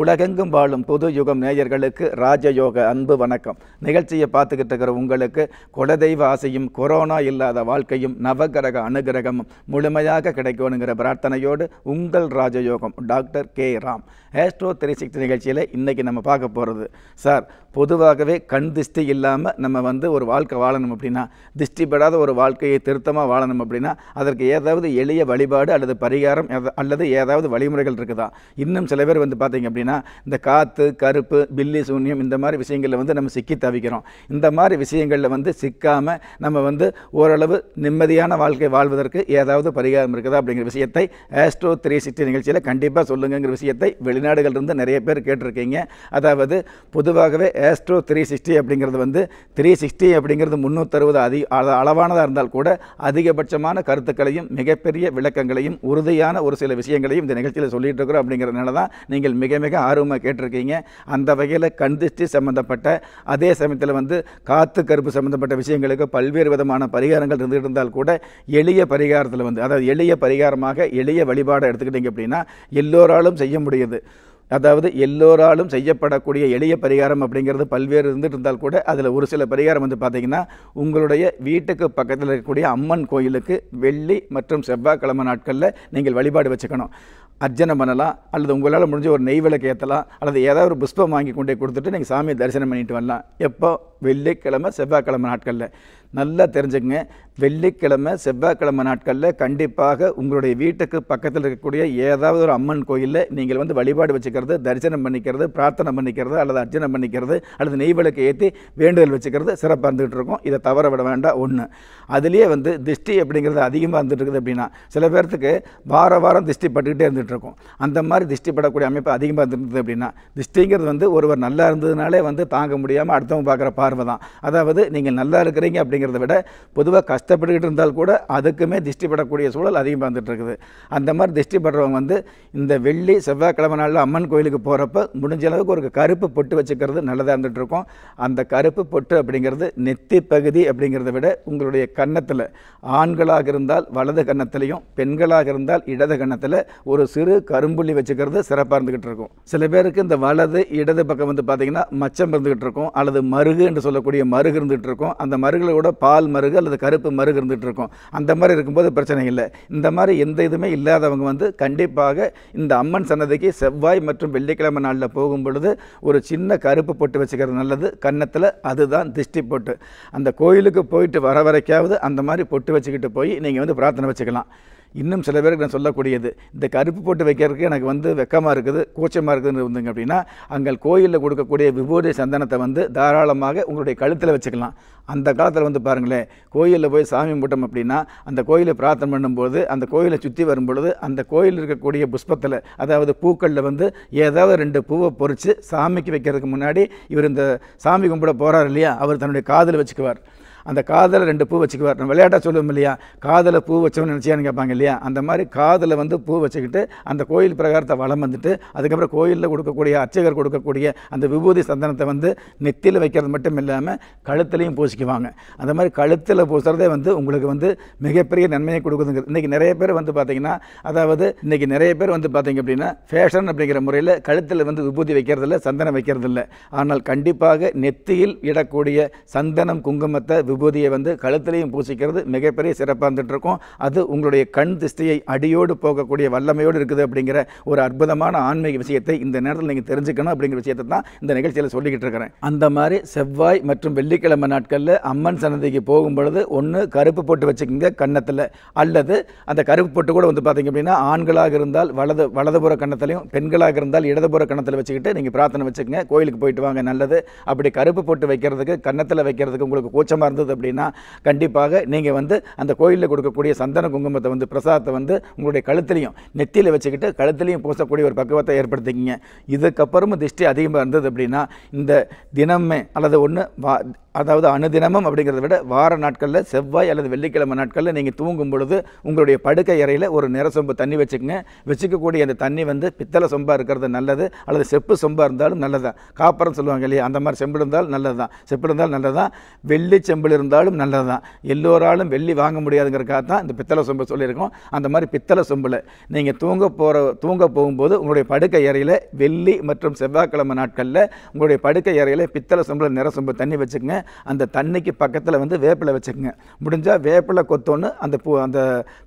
உலகெங்கும் வாழும் புது யுகம் நேயர்களுக்கு ராஜயோக அன்பு வணக்கம் நிகழ்ச்சியை பார்த்துக்கிட்டு இருக்கிற உங்களுக்கு குலதெய்வ ஆசையும் கொரோனா இல்லாத வாழ்க்கையும் நவகிரக அனுகிரகமும் முழுமையாக கிடைக்கணுங்கிற பிரார்த்தனையோடு உங்கள் ராஜயோகம் doctor K Ram astro three sixty நிகழ்ச்சியில் இன்றைக்கி நம்ம பார்க்க போகிறது சார் பொதுவாகவே கண் திஷ்டி இல்லாமல் நம்ம வந்து ஒரு வாழ்க்கை வாழணும் அப்படின்னா திஷ்டிப்படாத ஒரு வாழ்க்கையை திருத்தமாக வாழணும் அப்படின்னா அதற்கு ஏதாவது எளிய வழிபாடு அல்லது பரிகாரம் அல்லது ஏதாவது வழிமுறைகள் இருக்குதா இன்னும் சில பேர் வந்து பார்த்தீங்க அப்படின்னா இந்த காற்று கருப்பு பில்லி சூன்யம் இந்த மாதிரி விஷயங்களில் வந்து நம்ம சிக்கி தவிக்கிறோம் இந்த மாதிரி விஷயங்களில் வந்து சிக்காமல் நம்ம வந்து ஓரளவு நிம்மதியான வாழ்க்கை வாழ்வதற்கு ஏதாவது பரிகாரம் இருக்குதா அப்படிங்கிற விஷயத்தை ஆஸ்ட்ரோ த்ரீ சிக்ஸ்டி நிகழ்ச்சியில் கண்டிப்பாக சொல்லுங்கிற விஷயத்தை இருந்து நிறைய பேர் கேட்டிருக்கீங்க அதாவது பொதுவாகவே ஆஸ்ட்ரோ த்ரீ சிக்ஸ்டி அப்படிங்கிறது வந்து த்ரீ சிக்ஸ்டி அப்படிங்கிறது முந்நூற்றறுபது அதிக அளவானதாக இருந்தால் கூட அதிகபட்சமான கருத்துக்களையும் மிகப்பெரிய விளக்கங்களையும் உறுதியான ஒரு சில விஷயங்களையும் இந்த நிகழ்ச்சியில் சொல்லிட்டு இருக்கிறோம் அப்படிங்கிறதுனால தான் நீங்கள் மிக மிக மிக ஆர்வமாக கேட்டிருக்கீங்க அந்த வகையில் கண்திஷ்டி சம்மந்தப்பட்ட அதே சமயத்தில் வந்து காத்து கருப்பு சம்மந்தப்பட்ட விஷயங்களுக்கு பல்வேறு விதமான பரிகாரங்கள் இருந்துகிட்டு இருந்தால் கூட எளிய பரிகாரத்தில் வந்து அதாவது எளிய பரிகாரமாக எளிய வழிபாடை எடுத்துக்கிட்டீங்க அப்படின்னா எல்லோராலும் செய்ய முடியுது அதாவது எல்லோராலும் செய்யப்படக்கூடிய எளிய பரிகாரம் அப்படிங்கிறது பல்வேறு இருந்துட்டு இருந்தால் கூட அதில் ஒரு சில பரிகாரம் வந்து பார்த்திங்கன்னா உங்களுடைய வீட்டுக்கு பக்கத்தில் இருக்கக்கூடிய அம்மன் கோயிலுக்கு வெள்ளி மற்றும் செவ்வாய்க்கிழமை நாட்களில் நீங்கள் வழிபாடு வச்சுக்கணும் அர்ச்சனை பண்ணலாம் அல்லது உங்களால் முடிஞ்ச ஒரு நெய் விளக்கு ஏற்றலாம் அல்லது ஏதாவது ஒரு புஷ்பம் வாங்கி கொண்டே கொடுத்துட்டு நீங்கள் சாமியை தரிசனம் பண்ணிட்டு வரலாம் எப்போ வெள்ளிக்கிழமை செவ்வாய்க்கிழமை நாட்களில் நல்லா தெரிஞ்சுக்கங்க வெள்ளிக்கிழமை செவ்வாய்க்கிழமை நாட்களில் கண்டிப்பாக உங்களுடைய வீட்டுக்கு பக்கத்தில் இருக்கக்கூடிய ஏதாவது ஒரு அம்மன் கோயிலில் நீங்கள் வந்து வழிபாடு வச்சுக்கிறது தரிசனம் பண்ணிக்கிறது பிரார்த்தனை பண்ணிக்கிறது அல்லது அர்ச்சனை பண்ணிக்கிறது அல்லது நெய் விளக்கு ஏற்றி வேண்டுதல் வச்சுக்கிறது சிறப்பாக இருந்துகிட்டு இருக்கோம் இதை தவற விட வேண்டாம் ஒன்று அதுலேயே வந்து திருஷ்டி அப்படிங்கிறது அதிகமாக இருந்துகிட்டு இருக்குது அப்படின்னா சில பேர்த்துக்கு வார வாரம் திருஷ்டி பட்டுக்கிட்டே இருந்துகிட்ருக்கோம் அந்த மாதிரி திருஷ்டி படக்கூடிய அமைப்பு அதிகமாக இருந்துருக்குது அப்படின்னா திருஷ்டிங்கிறது வந்து ஒருவர் நல்லா இருந்ததுனாலே வந்து தாங்க முடியாமல் அடுத்தவங்க பார்க்குற பார்வை தான் அதாவது நீங்கள் நல்லா இருக்கிறீங்க அப்படி அப்படிங்கிறத விட பொதுவாக கஷ்டப்பட்டுக்கிட்டு இருந்தால் கூட அதுக்குமே திருஷ்டி படக்கூடிய சூழல் அதிகமாக வந்துட்டு இருக்குது அந்த மாதிரி திருஷ்டி படுறவங்க வந்து இந்த வெள்ளி செவ்வாய்க்கிழமை நாளில் அம்மன் கோயிலுக்கு போகிறப்ப முடிஞ்ச அளவுக்கு ஒரு கருப்பு பொட்டு வச்சுக்கிறது நல்லதாக இருந்துகிட்டு இருக்கும் அந்த கருப்பு பொட்டு அப்படிங்கிறது நெத்தி பகுதி அப்படிங்கிறத விட உங்களுடைய கன்னத்தில் ஆண்களாக இருந்தால் வலது கன்னத்திலையும் பெண்களாக இருந்தால் இடது கன்னத்தில் ஒரு சிறு கரும்புள்ளி வச்சுக்கிறது சிறப்பாக இருந்துக்கிட்டு இருக்கும் சில பேருக்கு இந்த வலது இடது பக்கம் வந்து பார்த்திங்கன்னா மச்சம் இருந்துக்கிட்டு இருக்கும் அல்லது மருகு என்று சொல்லக்கூடிய மருகு இருந்துகிட்டு இருக்கும் அந்த மருகளை கூட கூட பால் மருகு அல்லது கருப்பு மருகு இருந்துகிட்டு இருக்கும் அந்த மாதிரி இருக்கும்போது பிரச்சனை இல்லை இந்த மாதிரி எந்த இதுவுமே இல்லாதவங்க வந்து கண்டிப்பாக இந்த அம்மன் சன்னதிக்கு செவ்வாய் மற்றும் வெள்ளிக்கிழமை நாளில் போகும் பொழுது ஒரு சின்ன கருப்பு போட்டு வச்சுக்கிறது நல்லது கன்னத்தில் அதுதான் திருஷ்டி போட்டு அந்த கோயிலுக்கு போயிட்டு வர வரைக்காவது அந்த மாதிரி பொட்டு வச்சுக்கிட்டு போய் நீங்கள் வந்து பிரார்த்தனை வச்சுக்கலாம் இன்னும் சில பேருக்கு நான் சொல்லக்கூடியது இந்த கருப்பு போட்டு வைக்கிறதுக்கு எனக்கு வந்து வெக்கமாக இருக்குது கூச்சமாக இருக்குதுன்னு இருந்தீங்க அப்படின்னா அங்கே கோயிலில் கொடுக்கக்கூடிய விபூதி சந்தனத்தை வந்து தாராளமாக உங்களுடைய கழுத்தில் வச்சுக்கலாம் அந்த காலத்தில் வந்து பாருங்களேன் கோயிலில் போய் சாமி கும்பிட்டோம் அப்படின்னா அந்த கோயிலை பிரார்த்தனை பண்ணும்போது அந்த கோயிலை சுற்றி வரும்பொழுது அந்த கோயில் இருக்கக்கூடிய புஷ்பத்தில் அதாவது பூக்களில் வந்து ஏதாவது ரெண்டு பூவை பொறித்து சாமிக்கு வைக்கிறதுக்கு முன்னாடி இவர் இந்த சாமி கும்பிட போகிறார் இல்லையா அவர் தன்னுடைய காதில் வச்சுக்குவார் அந்த காதில் ரெண்டு பூ வச்சுக்குவார் நம்ம விளையாட்டாக சொல்லுவோம் இல்லையா காதில் பூ வச்சோம்னு நினச்சியான்னு கேட்பாங்க இல்லையா அந்த மாதிரி காதில் வந்து பூ வச்சுக்கிட்டு அந்த கோயில் பிரகாரத்தை வளம் வந்துட்டு அதுக்கப்புறம் கோயிலில் கொடுக்கக்கூடிய அர்ச்சகர் கொடுக்கக்கூடிய அந்த விபூதி சந்தனத்தை வந்து நெத்தியில் வைக்கிறது மட்டும் இல்லாமல் கழுத்துலையும் பூசிக்குவாங்க அந்த மாதிரி கழுத்தில் பூசுறதே வந்து உங்களுக்கு வந்து மிகப்பெரிய நன்மையை கொடுக்குதுங்கிறது இன்றைக்கி நிறைய பேர் வந்து பார்த்திங்கன்னா அதாவது இன்றைக்கி நிறைய பேர் வந்து பார்த்திங்க அப்படின்னா ஃபேஷன் அப்படிங்கிற முறையில் கழுத்தில் வந்து விபூதி வைக்கிறதில்ல சந்தனம் வைக்கிறதில்ல ஆனால் கண்டிப்பாக நெத்தியில் இடக்கூடிய சந்தனம் குங்குமத்தை விபூதியை வந்து கழுத்துலையும் பூசிக்கிறது மிகப்பெரிய சிறப்பாக இருந்துகிட்ருக்கும் அது உங்களுடைய கண் திஷ்டையை அடியோடு போகக்கூடிய வல்லமையோடு இருக்குது அப்படிங்கிற ஒரு அற்புதமான ஆன்மீக விஷயத்தை இந்த நேரத்தில் நீங்கள் தெரிஞ்சுக்கணும் அப்படிங்கிற விஷயத்தை தான் இந்த நிகழ்ச்சியில் சொல்லிக்கிட்டு இருக்கிறேன் அந்த மாதிரி செவ்வாய் மற்றும் வெள்ளிக்கிழமை நாட்களில் அம்மன் சன்னதிக்கு போகும் பொழுது ஒன்று கருப்பு போட்டு வச்சுக்கோங்க கன்னத்தில் அல்லது அந்த கருப்பு போட்டு கூட வந்து பார்த்தீங்க அப்படின்னா ஆண்களாக இருந்தால் வலது வலதுபுற கன்னத்திலையும் பெண்களாக இருந்தால் இடதுபுற கன்னத்தில் வச்சுக்கிட்டு நீங்கள் பிரார்த்தனை வச்சுக்கோங்க கோயிலுக்கு போயிட்டு வாங்க நல்லது அப்படி கருப்பு போட்டு வைக்கிறதுக்கு கன்னத்தில் வைக்கிறதுக்கு உங்களுக்கு கூச்சமாக இருந்தது போகிறது அப்படின்னா கண்டிப்பாக நீங்கள் வந்து அந்த கோயிலில் கொடுக்கக்கூடிய சந்தன குங்குமத்தை வந்து பிரசாதத்தை வந்து உங்களுடைய கழுத்துலையும் நெத்தியில் வச்சுக்கிட்டு கழுத்துலையும் பூசக்கூடிய ஒரு பக்குவத்தை ஏற்படுத்திக்கிங்க இதுக்கப்புறமும் திருஷ்டி அதிகமாக இருந்தது அப்படின்னா இந்த தினமே அல்லது ஒன்று அதாவது அனுதினமும் அப்படிங்கிறத விட வார நாட்களில் செவ்வாய் அல்லது வெள்ளிக்கிழமை நாட்களில் நீங்கள் தூங்கும் பொழுது உங்களுடைய படுக்கை அறையில் ஒரு நிற சொம்பு தண்ணி வச்சுக்கோங்க வச்சுக்கக்கூடிய அந்த தண்ணி வந்து பித்தளை சொம்பாக இருக்கிறது நல்லது அல்லது செப்பு சொம்பாக இருந்தாலும் நல்லதுதான் காப்பரம் சொல்லுவாங்க இல்லையா அந்த மாதிரி செம்பில் இருந்தாலும் நல்லது தான் செப்பு இருந்தாலும் நல்லது தான் வெள்ளி செம்பில் இருந்தாலும் நல்லது தான் எல்லோராலும் வெள்ளி வாங்க முடியாதுங்கிறக்காக தான் இந்த பித்தளை சொம்பு சொல்லியிருக்கோம் அந்த மாதிரி பித்தளை சொம்பில் நீங்கள் தூங்க போகிற தூங்க போகும்போது உங்களுடைய படுக்கை அறையில் வெள்ளி மற்றும் செவ்வாய்க்கிழமை நாட்களில் உங்களுடைய படுக்கை அறையில் பித்தளை சொம்பில் நிற சொம்பு தண்ணி வச்சுக்கோங்க அந்த தண்ணிக்கு பக்கத்தில் வந்து வேப்பிலை வச்சுக்கோங்க முடிஞ்சால் வேப்பிலை கொத்தோன்னு அந்த பூ அந்த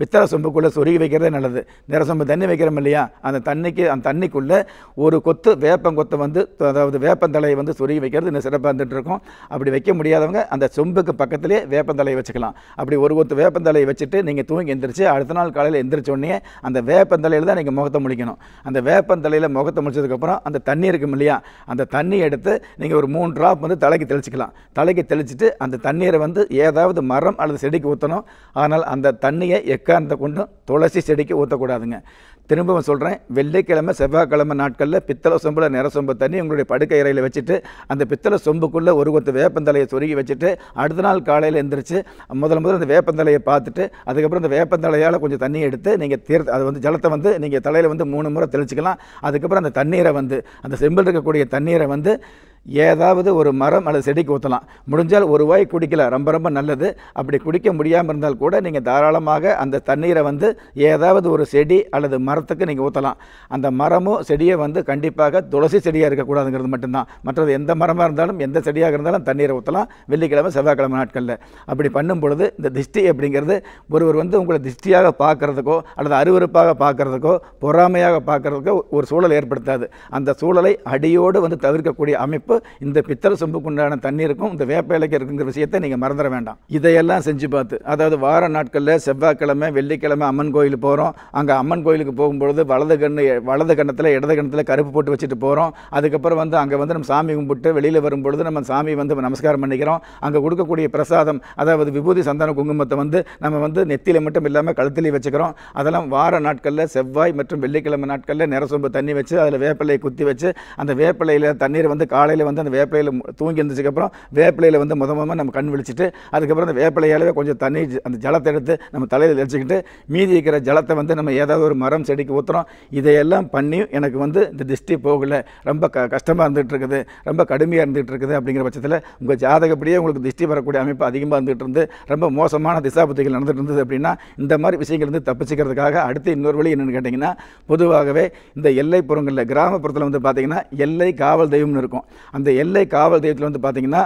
பித்தளை சொம்புக்குள்ளே சொருகி வைக்கிறதே நல்லது நிற சொம்பு தண்ணி வைக்கிறோம் இல்லையா அந்த தண்ணிக்கு அந்த தண்ணிக்குள்ளே ஒரு கொத்து வேப்பங்கொத்தை வந்து அதாவது வேப்பந்தலையை வந்து சொருகி வைக்கிறது இன்னும் சிறப்பாக இருந்துகிட்டு அப்படி வைக்க முடியாதவங்க அந்த சொம்புக்கு பக்கத்துலேயே வேப்பந்தலையை வச்சுக்கலாம் அப்படி ஒரு கொத்து வேப்பந்தலையை வச்சுட்டு நீங்கள் தூங்கி எந்திரிச்சு அடுத்த நாள் காலையில் எந்திரிச்சோடனே அந்த வேப்பந்தலையில் தான் நீங்கள் முகத்தை முழிக்கணும் அந்த வேப்பந்தலையில் முகத்தை முழிச்சதுக்கப்புறம் அந்த தண்ணி இருக்கும் இல்லையா அந்த தண்ணி எடுத்து நீங்கள் ஒரு மூணு ட்ராப் வந்து தலைக்கு தெளிச்சிக்கலாம் தலைக்கு தெளிச்சுட்டு அந்த தண்ணீரை வந்து ஏதாவது மரம் அல்லது செடிக்கு ஊற்றணும் ஆனால் அந்த தண்ணியை எக்காந்த கொண்டும் துளசி செடிக்கு ஊற்றக்கூடாதுங்க திரும்பவும் சொல்கிறேன் வெள்ளிக்கிழமை செவ்வாய்க்கிழமை நாட்களில் பித்தளை சொம்பில் நிறசொம்பு தண்ணி உங்களுடைய படுக்கை இறையில் வச்சுட்டு அந்த பித்தளை சொம்புக்குள்ளே ஒரு கொத்து வேப்பந்தலையை சொருகி வச்சுட்டு அடுத்த நாள் காலையில் எழுந்திரிச்சு முதல் முதல்ல அந்த வேப்பந்தலையை பார்த்துட்டு அதுக்கப்புறம் அந்த வேப்பந்தலையால் கொஞ்சம் தண்ணி எடுத்து நீங்கள் தீர் அது வந்து ஜலத்தை வந்து நீங்கள் தலையில் வந்து மூணு முறை தெளிச்சிக்கலாம் அதுக்கப்புறம் அந்த தண்ணீரை வந்து அந்த செம்பில் இருக்கக்கூடிய தண்ணீரை வந்து ஏதாவது ஒரு மரம் அல்லது செடிக்கு ஊற்றலாம் முடிஞ்சால் ஒரு வாய் குடிக்கல ரொம்ப ரொம்ப நல்லது அப்படி குடிக்க முடியாமல் இருந்தால் கூட நீங்கள் தாராளமாக அந்த தண்ணீரை வந்து ஏதாவது ஒரு செடி அல்லது மரம் மரத்துக்கு நீங்கள் ஊற்றலாம் அந்த மரமும் செடியை வந்து கண்டிப்பாக துளசி செடியாக இருக்கக்கூடாதுங்கிறது மட்டும்தான் மற்றது எந்த மரமாக இருந்தாலும் எந்த செடியாக இருந்தாலும் தண்ணீரை ஊற்றலாம் வெள்ளிக்கிழமை செவ்வாய்க்கிழமை நாட்களில் அப்படி பண்ணும் பொழுது இந்த திஷ்டி அப்படிங்கிறது ஒருவர் வந்து உங்களை திஷ்டியாக பார்க்குறதுக்கோ அல்லது அருவறுப்பாக பார்க்குறதுக்கோ பொறாமையாக பார்க்குறதுக்கோ ஒரு சூழல் ஏற்படுத்தாது அந்த சூழலை அடியோடு வந்து தவிர்க்கக்கூடிய அமைப்பு இந்த பித்தல் சொம்புக்குண்டான தண்ணீருக்கும் இந்த வேப்ப இலைக்கு இருக்குங்கிற விஷயத்தை நீங்கள் மறந்துட வேண்டாம் இதையெல்லாம் செஞ்சு பார்த்து அதாவது வார நாட்களில் செவ்வாய்க்கிழமை வெள்ளிக்கிழமை அம்மன் கோயில் போகிறோம் அங்கே அம்மன் கோயிலுக்கு போ போகும்பொழுது வலது கண்ணு வலது கண்ணத்தில் இடது கண்ணத்தில் கருப்பு போட்டு வச்சுட்டு போகிறோம் அதுக்கப்புறம் வந்து அங்கே வந்து நம்ம சாமி கும்பிட்டு வெளியில் வரும்பொழுது நம்ம சாமி வந்து நமஸ்காரம் பண்ணிக்கிறோம் அங்கே கொடுக்கக்கூடிய பிரசாதம் அதாவது விபூதி சந்தன குங்குமத்தை வந்து நம்ம வந்து நெத்தியில் மட்டும் இல்லாமல் கழுத்திலே வச்சுக்கிறோம் அதெல்லாம் வார நாட்களில் செவ்வாய் மற்றும் வெள்ளிக்கிழமை நாட்களில் நிறசொம்பு தண்ணி வச்சு அதில் வேப்பிலையை குத்தி வச்சு அந்த வேப்பிலையில் தண்ணீர் வந்து காலையில் வந்து அந்த வேப்பிலையில் தூங்கி இருந்துச்சுக்கப்புறம் வேப்பிலையில் வந்து முத முதமாக நம்ம கண் விழிச்சிட்டு அதுக்கப்புறம் அந்த வேப்பிலையாலவே கொஞ்சம் தண்ணி அந்த ஜலத்தை எடுத்து நம்ம தலையில் எரிச்சிக்கிட்டு மீதி இருக்கிற ஜலத்தை வந்து நம்ம ஏதாவது ஒரு மரம் செடிக்கு ஊற்றுறோம் இதையெல்லாம் பண்ணியும் எனக்கு வந்து இந்த திருஷ்டி போகலை ரொம்ப க கஷ்டமாக இருந்துகிட்ருக்குது ரொம்ப கடுமையாக இருந்துகிட்ருக்குது அப்படிங்கிற பட்சத்தில் உங்கள் ஜாதகப்படியே உங்களுக்கு திருஷ்டி வரக்கூடிய அமைப்பு அதிகமாக இருந்துகிட்டு இருந்து ரொம்ப மோசமான திசாபுத்திகள் நடந்துகிட்டு இருந்தது அப்படின்னா இந்த மாதிரி விஷயங்கள் வந்து தப்பிச்சுக்கிறதுக்காக அடுத்து இன்னொரு வழி என்னென்னு கேட்டிங்கன்னா பொதுவாகவே இந்த எல்லைப்புறங்களில் கிராமப்புறத்தில் வந்து பார்த்திங்கன்னா எல்லை காவல் தெய்வம்னு இருக்கும் அந்த எல்லை காவல் தெய்வத்தில் வந்து பார்த்திங்கன்னா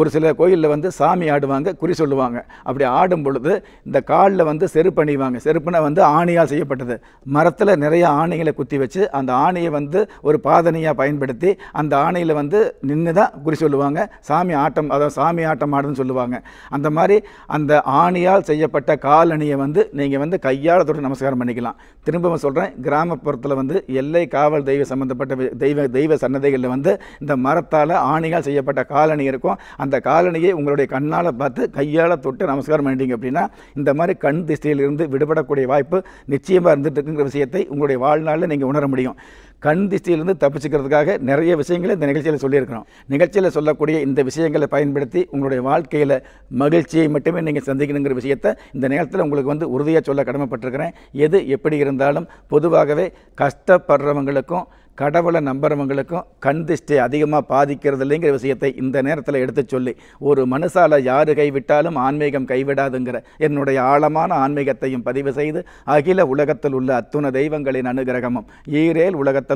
ஒரு சில கோயிலில் வந்து சாமி ஆடுவாங்க குறி சொல்லுவாங்க அப்படி ஆடும் பொழுது இந்த காலில் வந்து செருப்பு அணிவாங்க செருப்புனா வந்து ஆணியால் செய்யப்பட்டது மர மரத்தில் நிறைய ஆணைகளை குத்தி வச்சு அந்த ஆணையை வந்து ஒரு பாதனையாக பயன்படுத்தி அந்த ஆணையில் வந்து நின்று தான் குறி சொல்லுவாங்க சாமி ஆட்டம் அதாவது சாமி ஆட்டம் ஆடுன்னு சொல்லுவாங்க அந்த மாதிரி அந்த ஆணையால் செய்யப்பட்ட காலணியை வந்து நீங்கள் வந்து கையால் தொட்டு நமஸ்காரம் பண்ணிக்கலாம் திரும்பவும் சொல்கிறேன் கிராமப்புறத்தில் வந்து எல்லை காவல் தெய்வ சம்மந்தப்பட்ட தெய்வ தெய்வ சன்னதிகளில் வந்து இந்த மரத்தால் ஆணையால் செய்யப்பட்ட காலணி இருக்கும் அந்த காலணியை உங்களுடைய கண்ணால் பார்த்து கையால் தொட்டு நமஸ்காரம் பண்ணிட்டீங்க அப்படின்னா இந்த மாதிரி கண் திசையிலிருந்து விடுபடக்கூடிய வாய்ப்பு நிச்சயமாக இருந்துட்டு இருக்குங்கிற விஷயத்தை உங்களுடைய வாழ்நாளில் நீங்கள் உணர முடியும் கண் திஷ்டியிலிருந்து தப்பிச்சுக்கிறதுக்காக நிறைய விஷயங்களை இந்த நிகழ்ச்சியில் சொல்லியிருக்கிறோம் நிகழ்ச்சியில் சொல்லக்கூடிய இந்த விஷயங்களை பயன்படுத்தி உங்களுடைய வாழ்க்கையில் மகிழ்ச்சியை மட்டுமே நீங்கள் சந்திக்கணுங்கிற விஷயத்தை இந்த நேரத்தில் உங்களுக்கு வந்து உறுதியாக சொல்ல கடமைப்பட்டிருக்கிறேன் எது எப்படி இருந்தாலும் பொதுவாகவே கஷ்டப்படுறவங்களுக்கும் கடவுளை நம்புறவங்களுக்கும் கண் திஷ்டி அதிகமாக பாதிக்கிறது இல்லைங்கிற விஷயத்தை இந்த நேரத்தில் எடுத்து சொல்லி ஒரு மனுஷால் யார் கைவிட்டாலும் ஆன்மீகம் கைவிடாதுங்கிற என்னுடைய ஆழமான ஆன்மீகத்தையும் பதிவு செய்து அகில உலகத்தில் உள்ள அத்துண தெய்வங்களின் அனுகிரகமும் ஈரேல் உலகத்தில்